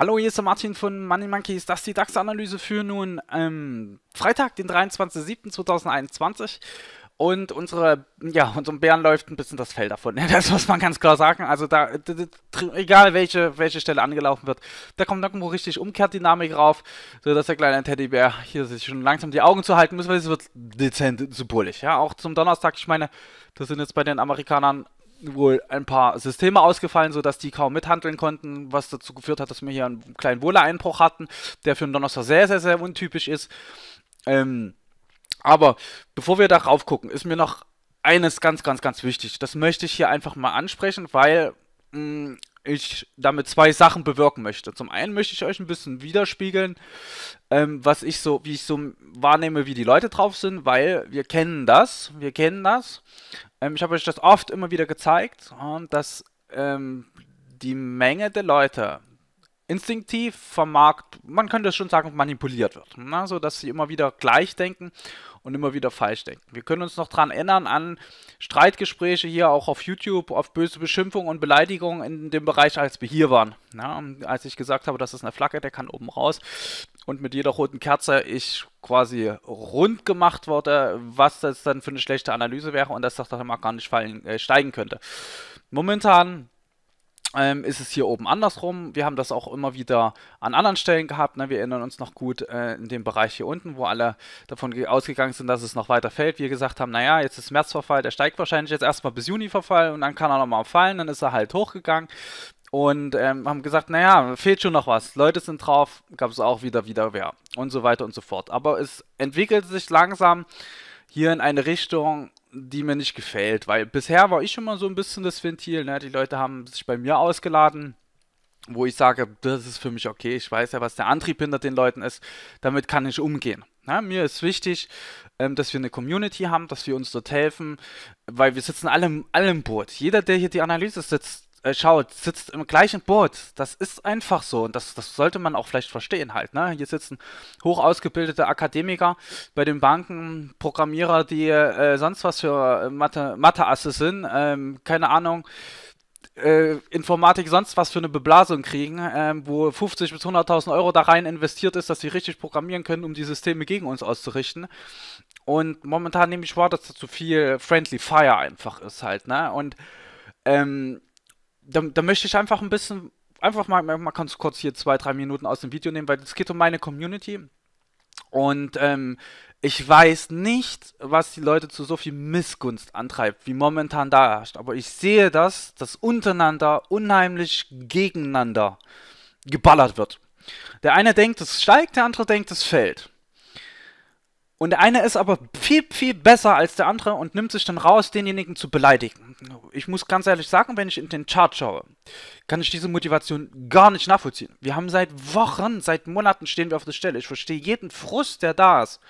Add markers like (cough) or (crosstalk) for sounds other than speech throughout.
Hallo, hier ist der Martin von Money Monkeys. Das ist die DAX-Analyse für nun ähm, Freitag, den 23.07.2021. Und unsere, ja, unserem Bären läuft ein bisschen das Fell davon. (laughs) Das muss man ganz klar sagen. Also da, egal welche, welche Stelle angelaufen wird, da kommt irgendwo richtig Umkehrdynamik rauf, sodass der kleine Teddybär hier sich schon langsam die Augen zu halten muss, weil es wird dezent zu bullig. Ja, auch zum Donnerstag, ich meine, das sind jetzt bei den Amerikanern wohl ein paar Systeme ausgefallen, sodass die kaum mithandeln konnten, was dazu geführt hat, dass wir hier einen kleinen Wohleeinbruch hatten, der für einen Donnerstag sehr, sehr, sehr untypisch ist. Ähm, aber bevor wir darauf gucken, ist mir noch eines ganz, ganz, ganz wichtig. Das möchte ich hier einfach mal ansprechen, weil mh, mm, ich damit zwei Sachen bewirken möchte. Zum einen möchte ich euch ein bisschen widerspiegeln, ähm, was ich so, wie ich so wahrnehme, wie die Leute drauf sind, weil wir kennen das, wir kennen das. Ähm, ich habe euch das oft immer wieder gezeigt, dass ähm, die Menge der Leute, instinktiv vom Markt, man könnte schon sagen, manipuliert wird. Ne? So dass sie immer wieder gleich denken und immer wieder falsch denken. Wir können uns noch daran erinnern an Streitgespräche hier auch auf YouTube, auf böse Beschimpfungen und Beleidigungen in dem Bereich, als wir hier waren. Ne? Als ich gesagt habe, das ist eine Flagge, der kann oben raus und mit jeder roten Kerze ich quasi rund gemacht wurde, was das dann für eine schlechte Analyse wäre und dass das dann mal gar nicht fallen, äh, steigen könnte. Momentan ähm, ist es hier oben andersrum. Wir haben das auch immer wieder an anderen Stellen gehabt. Ne? Wir erinnern uns noch gut äh, in dem Bereich hier unten, wo alle davon ausgegangen sind, dass es noch weiter fällt. Wir gesagt haben, naja, jetzt ist Märzverfall, der steigt wahrscheinlich jetzt erstmal bis Juni-Verfall und dann kann er nochmal fallen, dann ist er halt hochgegangen. Und ähm, haben gesagt, naja, fehlt schon noch was. Leute sind drauf, gab es auch wieder wieder wer und so weiter und so fort. Aber es entwickelt sich langsam hier in eine Richtung, die mir nicht gefällt, weil bisher war ich immer so ein bisschen das Ventil, ne? die Leute haben sich bei mir ausgeladen, wo ich sage, das ist für mich okay, ich weiß ja, was der Antrieb hinter den Leuten ist, damit kann ich umgehen. Ne? Mir ist wichtig, ähm, dass wir eine Community haben, dass wir uns dort helfen, weil wir sitzen alle, alle im Boot. Jeder, der hier die Analyse sitzt, äh, schaut, sitzt im gleichen Boot. Das ist einfach so und das, das sollte man auch vielleicht verstehen halt. Ne? Hier sitzen hoch ausgebildete Akademiker bei den Banken, Programmierer, die äh, sonst was für äh, Mathe, Matheasse sind, ähm, keine Ahnung. Äh, Informatik sonst was für eine Beblasung kriegen, äh, wo 50 bis 100.000 Euro da rein investiert ist, dass sie richtig programmieren können, um die Systeme gegen uns auszurichten. Und momentan nehme ich wahr, dass da zu viel Friendly Fire einfach ist halt, ne? Und ähm, da, da möchte ich einfach ein bisschen, einfach mal, mal ganz kurz hier zwei, drei Minuten aus dem Video nehmen, weil es geht um meine Community. Und ähm, ich weiß nicht, was die Leute zu so viel Missgunst antreibt, wie momentan da herrscht. Aber ich sehe das, dass untereinander unheimlich gegeneinander geballert wird. Der eine denkt, es steigt, der andere denkt, es fällt. Und der eine ist aber viel, viel besser als der andere und nimmt sich dann raus, denjenigen zu beleidigen. Ich muss ganz ehrlich sagen, wenn ich in den Chart schaue, kann ich diese Motivation gar nicht nachvollziehen. Wir haben seit Wochen, seit Monaten stehen wir auf der Stelle. Ich verstehe jeden Frust, der da ist.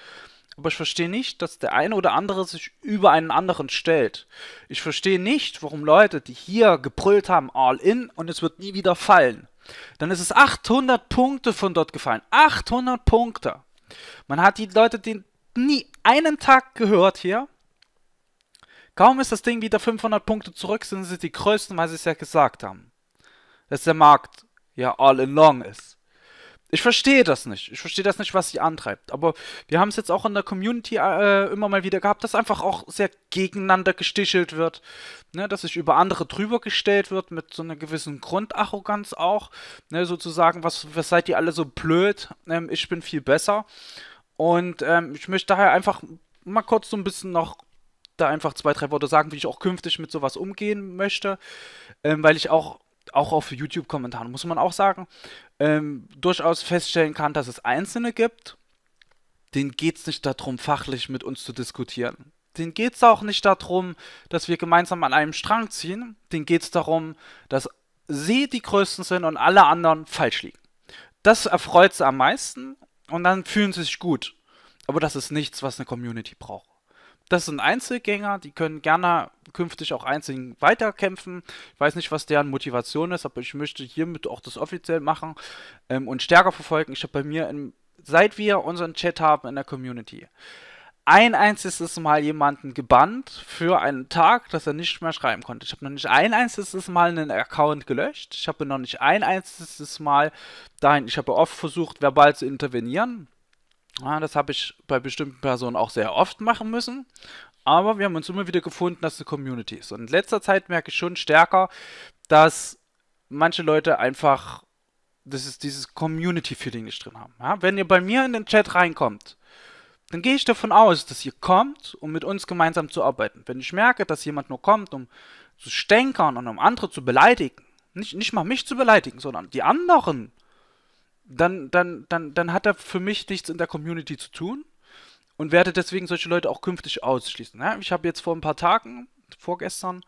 Aber ich verstehe nicht, dass der eine oder andere sich über einen anderen stellt. Ich verstehe nicht, warum Leute, die hier gebrüllt haben, all in und es wird nie wieder fallen. Dann ist es 800 Punkte von dort gefallen. 800 Punkte. Man hat die Leute den nie einen Tag gehört hier. Kaum ist das Ding wieder 500 Punkte zurück, sind sie die größten, weil sie es ja gesagt haben. Dass der Markt ja all in long ist. Ich verstehe das nicht. Ich verstehe das nicht, was sie antreibt. Aber wir haben es jetzt auch in der Community äh, immer mal wieder gehabt, dass einfach auch sehr gegeneinander gestichelt wird. Ne? Dass sich über andere drüber gestellt wird, mit so einer gewissen Grundarroganz auch. Ne? Sozusagen, was, was seid ihr alle so blöd? Ähm, ich bin viel besser. Und ähm, ich möchte daher einfach mal kurz so ein bisschen noch da einfach zwei, drei Worte sagen, wie ich auch künftig mit sowas umgehen möchte, ähm, weil ich auch, auch auf YouTube-Kommentaren, muss man auch sagen, ähm, durchaus feststellen kann, dass es Einzelne gibt, denen geht es nicht darum, fachlich mit uns zu diskutieren. Denen geht es auch nicht darum, dass wir gemeinsam an einem Strang ziehen. Denen geht es darum, dass sie die Größten sind und alle anderen falsch liegen. Das erfreut sie am meisten und dann fühlen sie sich gut. Aber das ist nichts, was eine Community braucht. Das sind Einzelgänger, die können gerne künftig auch einzeln weiterkämpfen. Ich weiß nicht, was deren Motivation ist, aber ich möchte hiermit auch das offiziell machen ähm, und stärker verfolgen. Ich habe bei mir, in, seit wir unseren Chat haben in der Community, ein einziges Mal jemanden gebannt für einen Tag, dass er nicht mehr schreiben konnte. Ich habe noch nicht ein einziges Mal einen Account gelöscht. Ich habe noch nicht ein einziges Mal dahin. Ich habe oft versucht, verbal zu intervenieren. Ja, das habe ich bei bestimmten Personen auch sehr oft machen müssen. Aber wir haben uns immer wieder gefunden, dass es eine Community ist. Und in letzter Zeit merke ich schon stärker, dass manche Leute einfach das ist dieses Community-Feeling nicht drin haben. Ja, wenn ihr bei mir in den Chat reinkommt, dann gehe ich davon aus, dass ihr kommt, um mit uns gemeinsam zu arbeiten. Wenn ich merke, dass jemand nur kommt, um zu stänkern und um andere zu beleidigen, nicht, nicht mal mich zu beleidigen, sondern die anderen, dann, dann, dann, dann hat er für mich nichts in der Community zu tun und werde deswegen solche Leute auch künftig ausschließen. Ne? ich habe jetzt vor ein paar Tagen, vorgestern,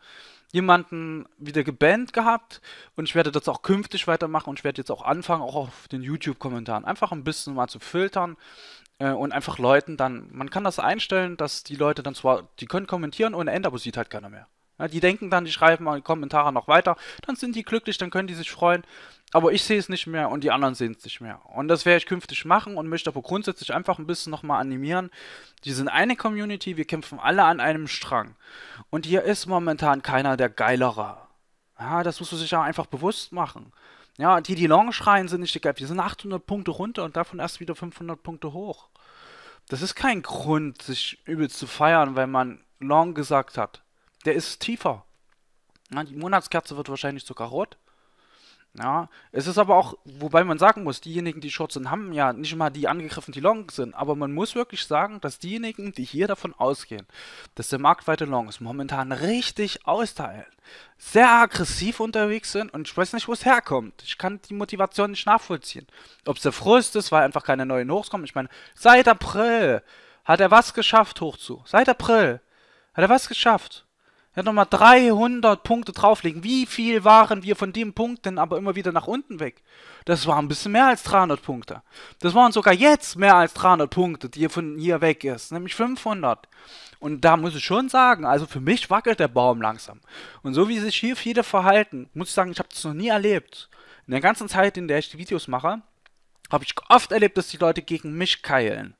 jemanden wieder gebannt gehabt und ich werde das auch künftig weitermachen und ich werde jetzt auch anfangen, auch auf den YouTube-Kommentaren einfach ein bisschen mal zu filtern, äh, und einfach Leuten dann, man kann das einstellen, dass die Leute dann zwar, die können kommentieren ohne Ende, aber sieht halt keiner mehr. die denken dann, die schreiben mal Kommentare noch weiter, dann sind die glücklich, dann können die sich freuen, aber ich sehe es nicht mehr und die anderen sehen es nicht mehr. Und das werde ich künftig machen und möchte aber grundsätzlich einfach ein bisschen nochmal animieren. Die sind eine Community, wir kämpfen alle an einem Strang. Und hier ist momentan keiner der Geilere. Ja, das musst du sich ja einfach bewusst machen. Ja, die, die long schreien, sind nicht geil. Die sind 800 Punkte runter und davon erst wieder 500 Punkte hoch. Das ist kein Grund, sich übel zu feiern, weil man long gesagt hat. Der ist tiefer. Ja, die Monatskerze wird wahrscheinlich sogar rot. Ja, es ist aber auch, wobei man sagen muss, diejenigen, die short sind, haben ja nicht mal die angegriffen, die long sind. Aber man muss wirklich sagen, dass diejenigen, die hier davon ausgehen, dass der Marktweite weiter long ist, momentan richtig austeilen, sehr aggressiv unterwegs sind und ich weiß nicht, wo es herkommt. Ich kann die Motivation nicht nachvollziehen. Ob es der Frust ist, weil einfach keine neuen Hochs kommen. Ich meine, seit April hat er was geschafft, hochzu. Seit April hat er was geschafft. Er hat nochmal 300 Punkte drauflegen. Wie viel waren wir von dem Punkt denn aber immer wieder nach unten weg? Das war ein bisschen mehr als 300 Punkte. Das waren sogar jetzt mehr als 300 Punkte, die von hier weg ist. Nämlich 500. Und da muss ich schon sagen, also für mich wackelt der Baum langsam. Und so wie sich hier viele verhalten, muss ich sagen, ich habe das noch nie erlebt. In der ganzen Zeit, in der ich die Videos mache, habe ich oft erlebt, dass die Leute gegen mich keilen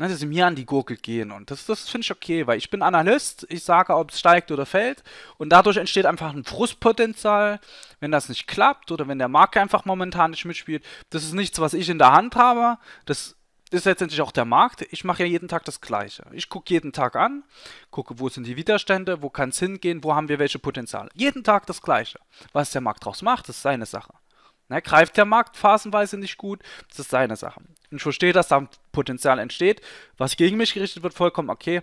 ne, dass sie mir an die Gurke gehen. Und das, das finde ich okay, weil ich bin Analyst, ich sage, ob es steigt oder fällt. Und dadurch entsteht einfach ein Frustpotenzial, wenn das nicht klappt oder wenn der Markt einfach momentan nicht mitspielt. Das ist nichts, was ich in der Hand habe. Das ist letztendlich auch der Markt. Ich mache ja jeden Tag das Gleiche. Ich gucke jeden Tag an, gucke, wo sind die Widerstände, wo kann es hingehen, wo haben wir welche Potenziale. Jeden Tag das Gleiche. Was der Markt daraus macht, ist seine Sache. Ne, greift der Markt phasenweise nicht gut, das ist seine Sache. Und ich verstehe, dass da Potenzial entsteht. Was gegen mich gerichtet wird, vollkommen okay.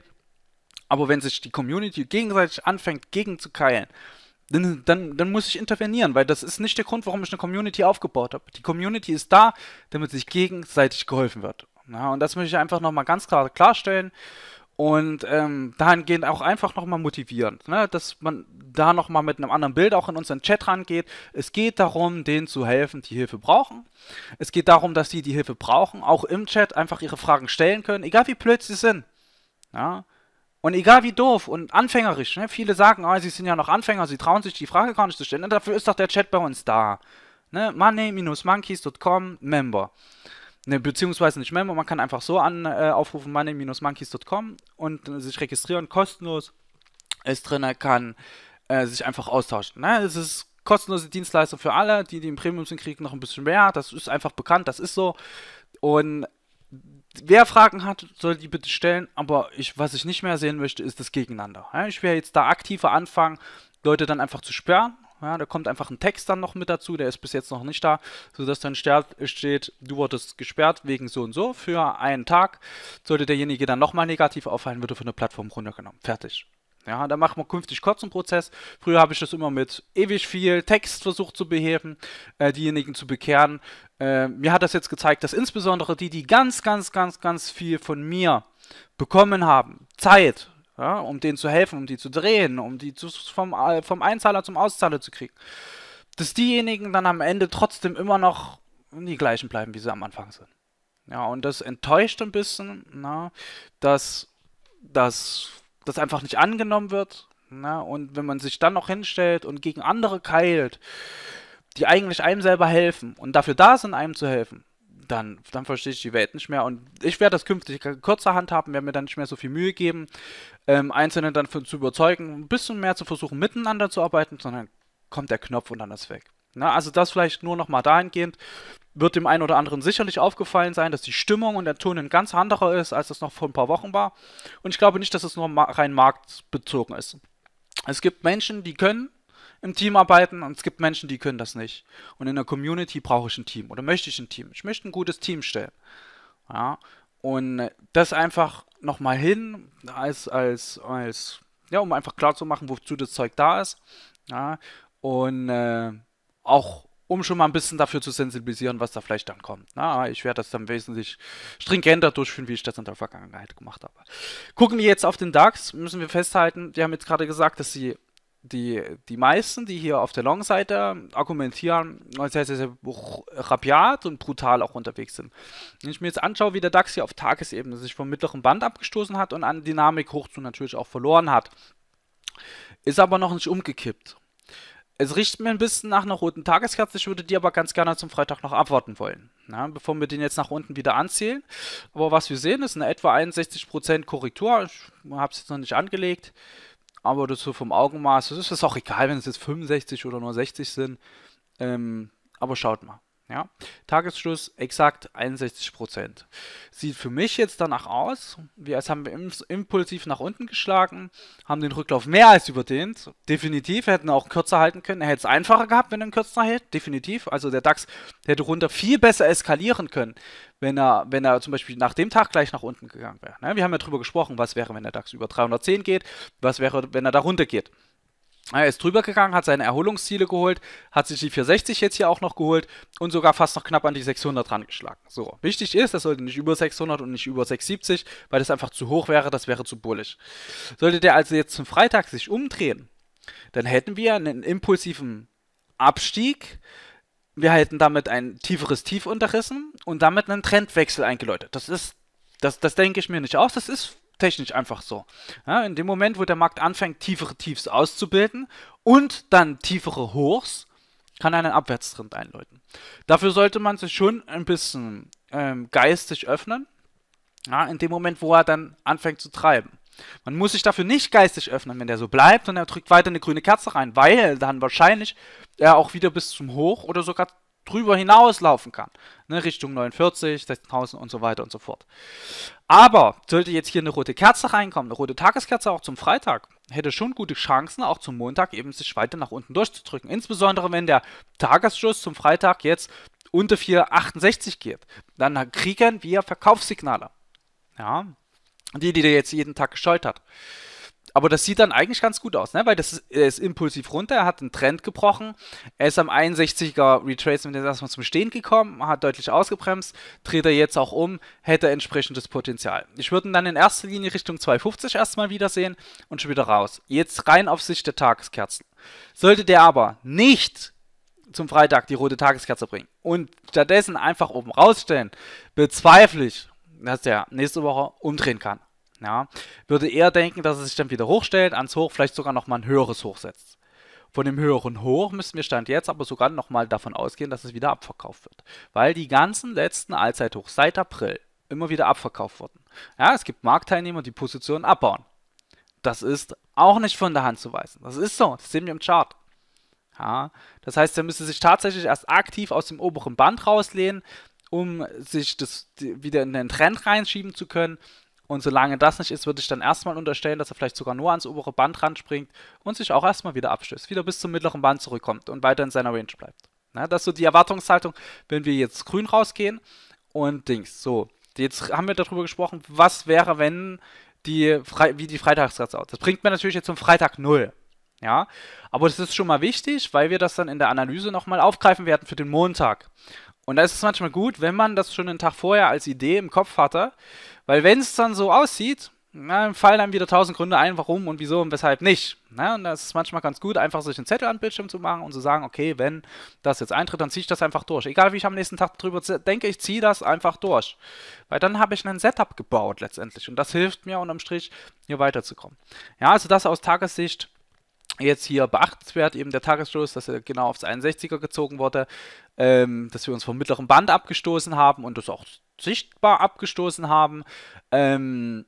Aber wenn sich die Community gegenseitig anfängt, gegen zu keilen, dann, dann, dann muss ich intervenieren, weil das ist nicht der Grund, warum ich eine Community aufgebaut habe. Die Community ist da, damit sich gegenseitig geholfen wird. Ja, und das möchte ich einfach nochmal ganz klar klarstellen. Und ähm, dahingehend auch einfach nochmal motivierend, ne? dass man da nochmal mit einem anderen Bild auch in unseren Chat rangeht. Es geht darum, denen zu helfen, die Hilfe brauchen. Es geht darum, dass sie die Hilfe brauchen, auch im Chat einfach ihre Fragen stellen können, egal wie blöd sie sind. Ja? Und egal wie doof und anfängerisch. Ne? Viele sagen, ah, sie sind ja noch Anfänger, sie trauen sich die Frage gar nicht zu stellen. Und dafür ist doch der Chat bei uns da. Ne? money-monkeys.com Member. Ne, beziehungsweise nicht Memo, man kann einfach so an äh, aufrufen, money-monkeys.com und äh, sich registrieren, kostenlos. Ist drin, kann äh, sich einfach austauschen. Ne? Es ist kostenlose Dienstleistung für alle, die, die im Premium sind, kriegen noch ein bisschen mehr. Das ist einfach bekannt, das ist so. Und wer Fragen hat, soll die bitte stellen. Aber ich, was ich nicht mehr sehen möchte, ist das Gegeneinander. Ne? Ich werde jetzt da aktiver anfangen, Leute dann einfach zu sperren. Ja, da kommt einfach ein Text dann noch mit dazu, der ist bis jetzt noch nicht da, sodass dann steht, du wurdest gesperrt wegen so und so für einen Tag. Sollte derjenige dann nochmal negativ auffallen, wird er von der Plattform runtergenommen. Fertig. Ja, da machen wir künftig kurzen Prozess. Früher habe ich das immer mit ewig viel Text versucht zu beheben, äh, diejenigen zu bekehren. Äh, mir hat das jetzt gezeigt, dass insbesondere die, die ganz, ganz, ganz, ganz viel von mir bekommen haben, Zeit, ja, um denen zu helfen, um die zu drehen, um die zu, vom, vom Einzahler zum Auszahler zu kriegen. Dass diejenigen dann am Ende trotzdem immer noch die gleichen bleiben, wie sie am Anfang sind. Ja, und das enttäuscht ein bisschen, na, ne, dass das einfach nicht angenommen wird. Na, ne, und wenn man sich dann noch hinstellt und gegen andere keilt, die eigentlich einem selber helfen und dafür da sind, einem zu helfen, dann, dann verstehe ich die Welt nicht mehr. Und ich werde das künftig kürzer handhaben, werde mir dann nicht mehr so viel Mühe geben, ähm, Einzelne dann für, zu überzeugen, ein bisschen mehr zu versuchen, miteinander zu arbeiten, sondern kommt der Knopf und dann ist weg. Na, also das vielleicht nur nochmal dahingehend. Wird dem einen oder anderen sicherlich aufgefallen sein, dass die Stimmung und der Ton ein ganz anderer ist, als es noch vor ein paar Wochen war. Und ich glaube nicht, dass es nur rein marktbezogen ist. Es gibt Menschen, die können im Team arbeiten und es gibt Menschen, die können das nicht. Und in der Community brauche ich ein Team oder möchte ich ein Team. Ich möchte ein gutes Team stellen. Ja, und das einfach nochmal hin, als, als, als, ja, um einfach klar zu machen, wozu das Zeug da ist. Ja, und äh, auch um schon mal ein bisschen dafür zu sensibilisieren, was da vielleicht dann kommt. Na, ich werde das dann wesentlich stringenter durchführen, wie ich das in der Vergangenheit gemacht habe. Gucken wir jetzt auf den DAX, müssen wir festhalten, die haben jetzt gerade gesagt, dass sie die, die meisten, die hier auf der Long-Seite argumentieren, sehr, sehr, sehr rabiat und brutal auch unterwegs sind. Wenn ich mir jetzt anschaue, wie der DAX hier auf Tagesebene sich vom mittleren Band abgestoßen hat und an Dynamik hochzu natürlich auch verloren hat, ist aber noch nicht umgekippt. Es riecht mir ein bisschen nach einer roten Tageskerze, ich würde die aber ganz gerne zum Freitag noch abwarten wollen. Na, ne, bevor wir den jetzt nach unten wieder anziehen. Aber was wir sehen, ist eine etwa 61% Korrektur. Ich habe es jetzt noch nicht angelegt aber das so vom Augenmaß, das ist auch egal, wenn es jetzt 65 oder nur 60 sind. Ähm, aber schaut mal. Ja. Tagesschluss exakt 61%. Sieht für mich jetzt danach aus, wir als haben wir impulsiv nach unten geschlagen, haben den Rücklauf mehr als überdehnt. Definitiv, hätten auch kürzer halten können. Er hätte es einfacher gehabt, wenn er einen kürzer hält. Definitiv. Also der DAX hätte runter viel besser eskalieren können wenn er, wenn er zum Beispiel nach dem Tag gleich nach unten gegangen wäre. Ne? Wir haben ja drüber gesprochen, was wäre, wenn der DAX über 310 geht, was wäre, wenn er da runter geht. Er ist drüber gegangen, hat seine Erholungsziele geholt, hat sich die 460 jetzt hier auch noch geholt und sogar fast noch knapp an die 600 rangeschlagen. So, wichtig ist, das sollte nicht über 600 und nicht über 670, weil das einfach zu hoch wäre, das wäre zu bullig. Sollte der also jetzt zum Freitag sich umdrehen, dann hätten wir einen impulsiven Abstieg, wir halten damit ein tieferes Tief unterrissen und damit einen Trendwechsel eingeläutet. Das ist, das, das denke ich mir nicht aus. Das ist technisch einfach so. Ja, in dem Moment, wo der Markt anfängt, tiefere Tiefs auszubilden und dann tiefere Hochs, kann einen Abwärtstrend einläuten. Dafür sollte man sich schon ein bisschen ähm, geistig öffnen, ja, in dem Moment, wo er dann anfängt zu treiben. Man muss sich dafür nicht geistig öffnen, wenn der so bleibt und er drückt weiter eine grüne Kerze rein, weil dann wahrscheinlich er auch wieder bis zum Hoch oder sogar drüber hinaus laufen kann. Ne, Richtung 49, 16.000 und so weiter und so fort. Aber sollte jetzt hier eine rote Kerze reinkommen, eine rote Tageskerze auch zum Freitag, hätte schon gute Chancen, auch zum Montag eben sich weiter nach unten durchzudrücken. Insbesondere wenn der Tagesschuss zum Freitag jetzt unter 4,68 geht. Dann kriegen wir Verkaufssignale. Ja, die, die der jetzt jeden Tag gescheut hat. Aber das sieht dann eigentlich ganz gut aus, ne? weil das ist, er ist impulsiv runter, er hat einen Trend gebrochen, er ist am 61er Retracement jetzt erstmal zum Stehen gekommen, hat deutlich ausgebremst, dreht er jetzt auch um, hätte entsprechendes Potenzial. Ich würde ihn dann in erster Linie Richtung 250 erstmal wiedersehen und schon wieder raus. Jetzt rein auf Sicht der Tageskerzen. Sollte der aber nicht zum Freitag die rote Tageskerze bringen und stattdessen einfach oben rausstellen, bezweifle ich, dass der nächste Woche umdrehen kann. Ja, würde eher denken, dass er sich dann wieder hochstellt, ans Hoch vielleicht sogar nochmal ein höheres Hoch setzt. Von dem höheren Hoch müssen wir Stand jetzt aber sogar nochmal davon ausgehen, dass es wieder abverkauft wird. Weil die ganzen letzten Allzeithochs seit April immer wieder abverkauft wurden. Ja, es gibt Marktteilnehmer, die Positionen abbauen. Das ist auch nicht von der Hand zu weisen. Das ist so, das sehen wir im Chart. Ja, das heißt, er müsste sich tatsächlich erst aktiv aus dem oberen Band rauslehnen, um sich das wieder in den Trend reinschieben zu können. Und solange das nicht ist, würde ich dann erstmal unterstellen, dass er vielleicht sogar nur ans obere Band ran springt und sich auch erstmal wieder abstößt, wieder bis zum mittleren Band zurückkommt und weiter in seiner Range bleibt. Na, das ist so die Erwartungshaltung, wenn wir jetzt grün rausgehen und Dings. So, jetzt haben wir darüber gesprochen, was wäre, wenn die, Fre wie die Freitagsrats aus. Das bringt mir natürlich jetzt zum Freitag 0. Ja, aber das ist schon mal wichtig, weil wir das dann in der Analyse nochmal aufgreifen werden für den Montag. Und da ist es manchmal gut, wenn man das schon einen Tag vorher als Idee im Kopf hatte, weil wenn es dann so aussieht, na, fallen einem wieder tausend Gründe ein, warum und wieso und weshalb nicht. Na, ne? und da ist es manchmal ganz gut, einfach sich einen Zettel an den Bildschirm zu machen und zu sagen, okay, wenn das jetzt eintritt, dann ziehe ich das einfach durch. Egal wie ich am nächsten Tag drüber denke, ich ziehe das einfach durch. Weil dann habe ich ein Setup gebaut letztendlich und das hilft mir unterm Strich, hier weiterzukommen. Ja, also das aus Tagessicht jetzt hier beachtenswert eben der Tagesstoß, dass er genau aufs 61er gezogen wurde, ähm, dass wir uns vom mittleren Band abgestoßen haben und das auch sichtbar abgestoßen haben. Ähm,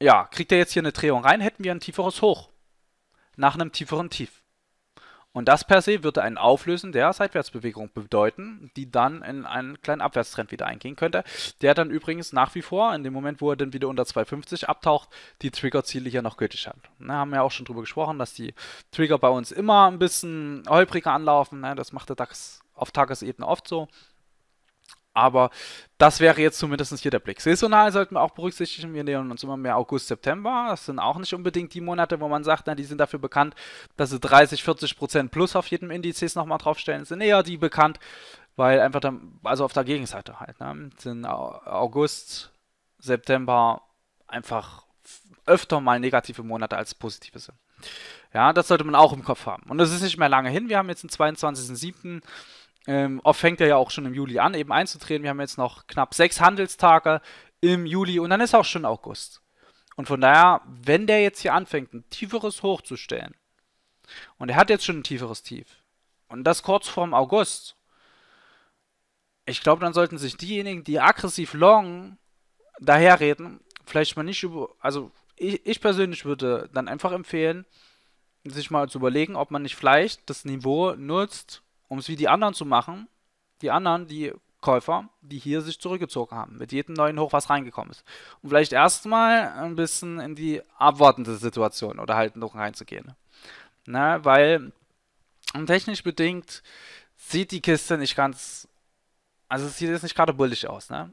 ja, kriegt er jetzt hier eine Drehung rein, hätten wir ein tieferes Hoch. Nach einem tieferen Tief. Und das per se würde ein Auflösen der Seitwärtsbewegung bedeuten, die dann in einen kleinen Abwärtstrend wieder eingehen könnte, der dann übrigens nach wie vor, in dem Moment, wo er dann wieder unter 250 abtaucht, die Triggerziele hier noch gültig hat. Ne, haben wir auch schon drüber gesprochen, dass die Trigger bei uns immer ein bisschen holpriger anlaufen. Ne, das macht der DAX auf Tagesebene oft so. Aber das wäre jetzt zumindest hier der Blick. Saisonal sollten wir auch berücksichtigen. Wir nähern uns immer mehr August, September. Das sind auch nicht unbedingt die Monate, wo man sagt, na, die sind dafür bekannt, dass sie 30, 40 Prozent plus auf jedem Indizes nochmal draufstellen. Das sind eher die bekannt, weil einfach dann, also auf der Gegenseite halt, ne, sind August, September einfach öfter mal negative Monate als positive sind. Ja, das sollte man auch im Kopf haben. Und das ist nicht mehr lange hin. Wir haben jetzt den 22.07. Ähm, oft fängt er ja auch schon im Juli an, eben einzutreten. Wir haben jetzt noch knapp sechs Handelstage im Juli und dann ist auch schon August. Und von daher, wenn der jetzt hier anfängt, ein tieferes Hoch zu stellen, und er hat jetzt schon ein tieferes Tief, und das kurz vorm August, ich glaube, dann sollten sich diejenigen, die aggressiv long daherreden, vielleicht mal nicht über, also ich, ich persönlich würde dann einfach empfehlen, sich mal zu überlegen, ob man nicht vielleicht das Niveau nutzt, um es wie die anderen zu machen, die anderen, die Käufer, die hier sich zurückgezogen haben, mit jedem neuen Hoch, was reingekommen ist. Und vielleicht erstmal ein bisschen in die abwartende Situation oder halt noch reinzugehen. Na, ne, weil technisch bedingt sieht die Kiste nicht ganz, also es sieht jetzt nicht gerade bullig aus, ne?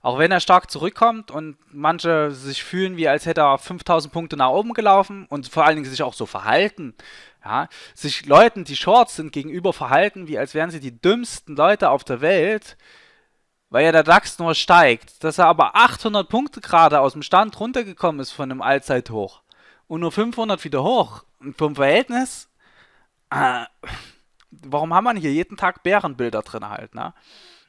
Auch wenn er stark zurückkommt und manche sich fühlen, wie als hätte er 5000 Punkte nach oben gelaufen und vor allen Dingen sich auch so verhalten, ja, sich Leuten, die Shorts sind, gegenüber verhalten, wie als wären sie die dümmsten Leute auf der Welt, weil ja der DAX nur steigt, dass er aber 800 Punkte gerade aus dem Stand runtergekommen ist von einem Allzeithoch und nur 500 wieder hoch. Und vom Verhältnis, äh, warum haben wir hier jeden Tag Bärenbilder drin halt, ne?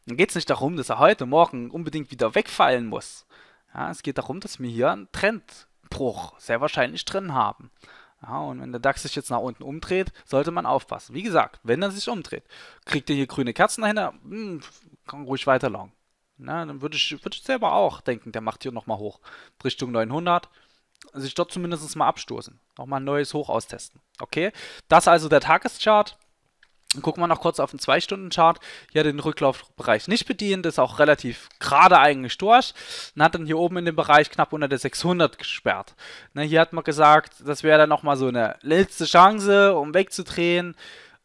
Dann geht es nicht darum, dass er heute Morgen unbedingt wieder wegfallen muss. Ja, es geht darum, dass wir hier einen Trendbruch sehr wahrscheinlich drin haben. Ja, genau, und wenn der DAX sich jetzt nach unten umdreht, sollte man aufpassen. Wie gesagt, wenn er sich umdreht, kriegt er hier grüne Kerzen dahinter, hm, kann ruhig weiter lang. Na, dann würde ich, würde ich selber auch denken, der macht hier nochmal hoch. Richtung 900. Sich dort zumindest mal abstoßen. Nochmal ein neues Hoch austesten. Okay, das also der Tageschart. Gucken wir noch kurz auf den 2-Stunden-Chart. Hier hat er den Rücklaufbereich nicht bedient, ist auch relativ gerade eigentlich durch und hat dann hier oben in dem Bereich knapp unter der 600 gesperrt. Ne, hier hat man gesagt, das wäre dann nochmal so eine letzte Chance, um wegzudrehen.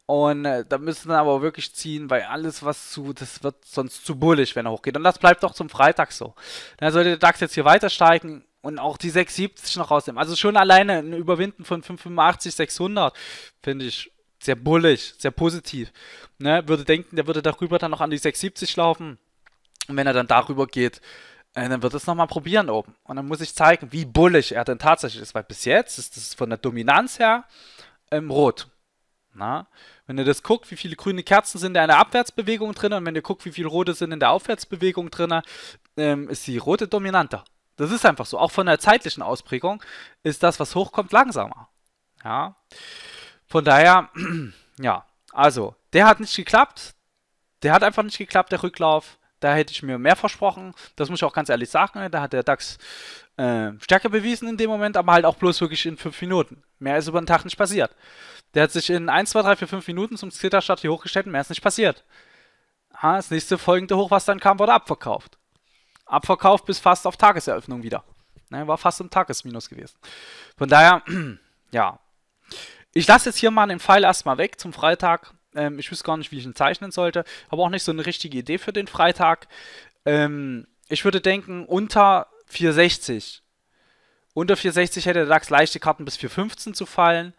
Und äh, da müssen wir aber wirklich ziehen, weil alles, was zu, das wird sonst zu bullig, wenn er hochgeht. Und das bleibt auch zum Freitag so. Dann sollte der DAX jetzt hier weiter steigen, und auch die 670 noch rausnehmen. Also schon alleine ein Überwinden von 585, 600 finde ich sehr bullig, sehr positiv. Ne? Würde denken, der würde darüber dann noch an die 670 laufen. Und wenn er dann darüber geht, äh, dann wird es nochmal probieren oben. Und dann muss ich zeigen, wie bullig er denn tatsächlich ist. Weil bis jetzt ist das von der Dominanz her ähm, rot. Na? Wenn ihr das guckt, wie viele grüne Kerzen sind in der Abwärtsbewegung drin und wenn ihr guckt, wie viele rote sind in der Aufwärtsbewegung drin, ähm, ist die rote dominanter. Das ist einfach so. Auch von der zeitlichen Ausprägung ist das, was hochkommt, langsamer. Ja. Von daher, (clears throat) ja, also, der hat nicht geklappt. Der hat einfach nicht geklappt, der Rücklauf. Da hätte ich mir mehr versprochen. Das muss ich auch ganz ehrlich sagen. Da hat der DAX äh, Stärke bewiesen in dem Moment, aber halt auch bloß wirklich in fünf Minuten. Mehr ist über den Tag nicht passiert. Der hat sich in 1, 2, 3, 4, 5 Minuten zum Skitterstart hier hochgestellt und mehr ist nicht passiert. Ha, das nächste folgende Hoch, was dann kam, wurde abverkauft. Abverkauft bis fast auf Tageseröffnung wieder. Ne, war fast im Tagesminus gewesen. Von daher, (clears throat) ja. Ich lasse jetzt hier mal den Pfeil erstmal weg zum Freitag. Ähm, ich wüsste gar nicht, wie ich ihn zeichnen sollte. Habe auch nicht so eine richtige Idee für den Freitag. Ähm, ich würde denken, unter 460. Unter 460 hätte der DAX leichte Karten bis 415 zu fallen.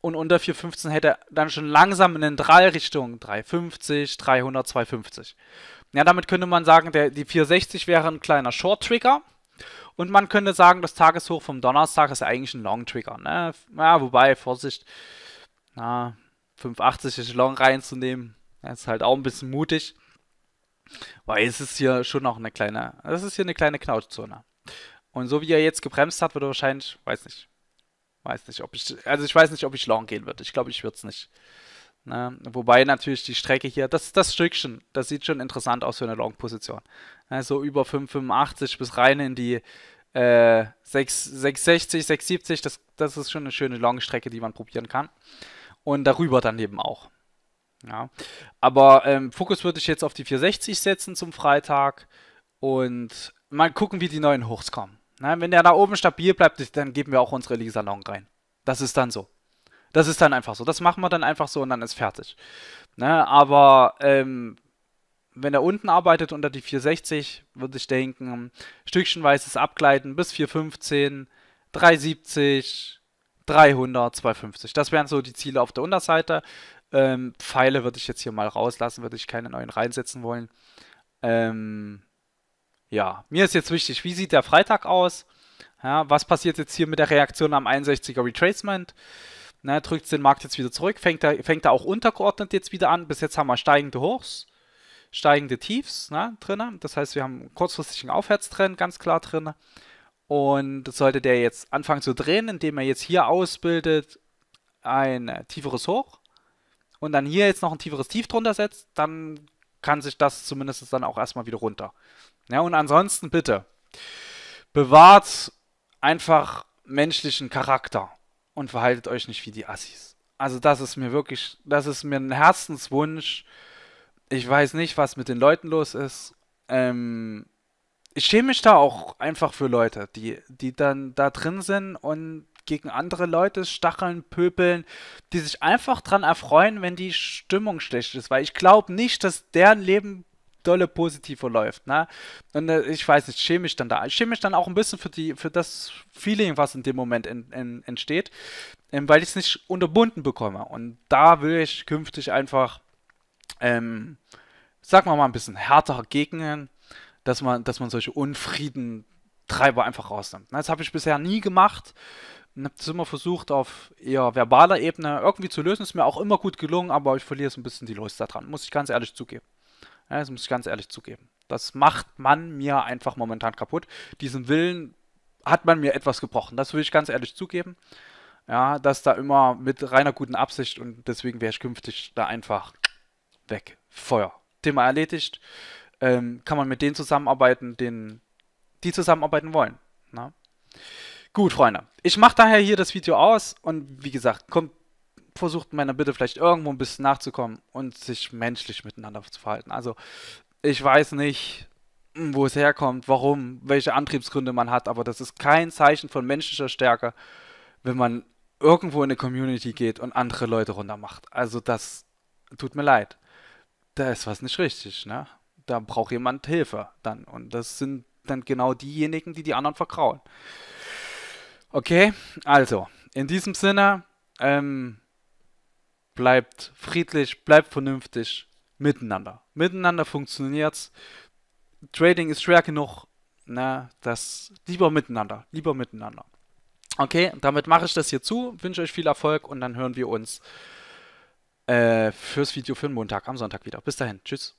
Und unter 415 hätte er dann schon langsam in den drei Richtungen 350, 300, 250. Ja, damit könnte man sagen, der, die 460 wäre ein kleiner Short-Trigger. Und man könnte sagen, das Tageshoch vom Donnerstag ist eigentlich ein Long Trigger. Ne? Ja, wobei, Vorsicht, na, 5,80 ist Long reinzunehmen. Das ist halt auch ein bisschen mutig. Weil es ist hier schon noch eine kleine, das ist hier eine kleine Knautschzone. Und so wie er jetzt gebremst hat, wird er wahrscheinlich, weiß nicht, weiß nicht, ob ich, also ich weiß nicht, ob ich long gehen würde. Ich glaube, ich würde es nicht. Ne? Wobei natürlich die Strecke hier, das, das Stückchen, das sieht schon interessant aus für eine Long-Position. Also über 5,85 bis rein in die äh, 6, 660, 670, das, das ist schon eine schöne Long-Strecke, die man probieren kann. Und darüber dann eben auch. Ja. Aber ähm, Fokus würde ich jetzt auf die 460 setzen zum Freitag und mal gucken, wie die neuen Hochs kommen. Na, ne? wenn der da oben stabil bleibt, dann geben wir auch unsere Lisa Long rein. Das ist dann so. Das ist dann einfach so. Das machen wir dann einfach so und dann ist fertig. Ne? Aber ähm, wenn er unten arbeitet unter die 460, würde ich denken, stückchenweises Abgleiten bis 415, 370, 300, 250. Das wären so die Ziele auf der Unterseite. Ähm, Pfeile würde ich jetzt hier mal rauslassen, würde ich keine neuen reinsetzen wollen. Ähm, ja, mir ist jetzt wichtig, wie sieht der Freitag aus? Ja, was passiert jetzt hier mit der Reaktion am 61er Retracement? Ne, drückt den Markt jetzt wieder zurück, fängt er, fängt er auch untergeordnet jetzt wieder an. Bis jetzt haben wir steigende Hochs, steigende Tiefs ne, drin. Das heißt, wir haben einen kurzfristigen Aufwärtstrend ganz klar drin. Und sollte der jetzt anfangen zu drehen, indem er jetzt hier ausbildet ein tieferes Hoch und dann hier jetzt noch ein tieferes Tief drunter setzt, dann kann sich das zumindest dann auch erstmal wieder runter. Ja, und ansonsten bitte bewahrt einfach menschlichen Charakter und verhaltet euch nicht wie die Assis. Also das ist mir wirklich, das ist mir ein Herzenswunsch. Ich weiß nicht, was mit den Leuten los ist. Ähm, ich schäme mich da auch einfach für Leute, die, die dann da drin sind und gegen andere Leute stacheln, pöbeln, die sich einfach dran erfreuen, wenn die Stimmung schlecht ist, weil ich glaube nicht, dass deren Leben dolle positiv verläuft. Ne? Und äh, ich weiß nicht, schäme mich dann da. Ich schäme mich dann auch ein bisschen für, die, für das Feeling, was in dem Moment in, in, entsteht, ähm, weil ich es nicht unterbunden bekomme. Und da will ich künftig einfach, ähm, sagen wir mal, ein bisschen härter gegnen, dass man, dass man solche Unfriedentreiber einfach rausnimmt. Ne? Das habe ich bisher nie gemacht und habe das immer versucht, auf eher verbaler Ebene irgendwie zu lösen. Ist mir auch immer gut gelungen, aber ich verliere so ein bisschen die Lust daran, muss ich ganz ehrlich zugeben. Ja, das muss ich ganz ehrlich zugeben. Das macht man mir einfach momentan kaputt. Diesen Willen hat man mir etwas gebrochen. Das will ich ganz ehrlich zugeben. Ja, das da immer mit reiner guten Absicht und deswegen wäre ich künftig da einfach weg. Feuer. Thema erledigt. Ähm, kann man mit denen zusammenarbeiten, denen, die zusammenarbeiten wollen. Na? Ne? Gut, Freunde. Ich mache daher hier das Video aus und wie gesagt, kommt versucht meiner Bitte vielleicht irgendwo ein bisschen nachzukommen und sich menschlich miteinander zu verhalten. Also ich weiß nicht, hm, wo es herkommt, warum, welche Antriebsgründe man hat, aber das ist kein Zeichen von menschlicher Stärke, wenn man irgendwo in eine Community geht und andere Leute runtermacht. Also das tut mir leid. Da ist was nicht richtig, ne? Da braucht jemand Hilfe dann. Und das sind dann genau diejenigen, die die anderen verkrauen. Okay, also, in diesem Sinne, ähm, bleibt friedlich, bleibt vernünftig miteinander. Miteinander funktioniert's. Trading ist schwer genug, ne? Das lieber miteinander, lieber miteinander. Okay, damit mache ich das hier zu, wünsche euch viel Erfolg und dann hören wir uns äh, fürs Video für den Montag am Sonntag wieder. Bis dahin, tschüss.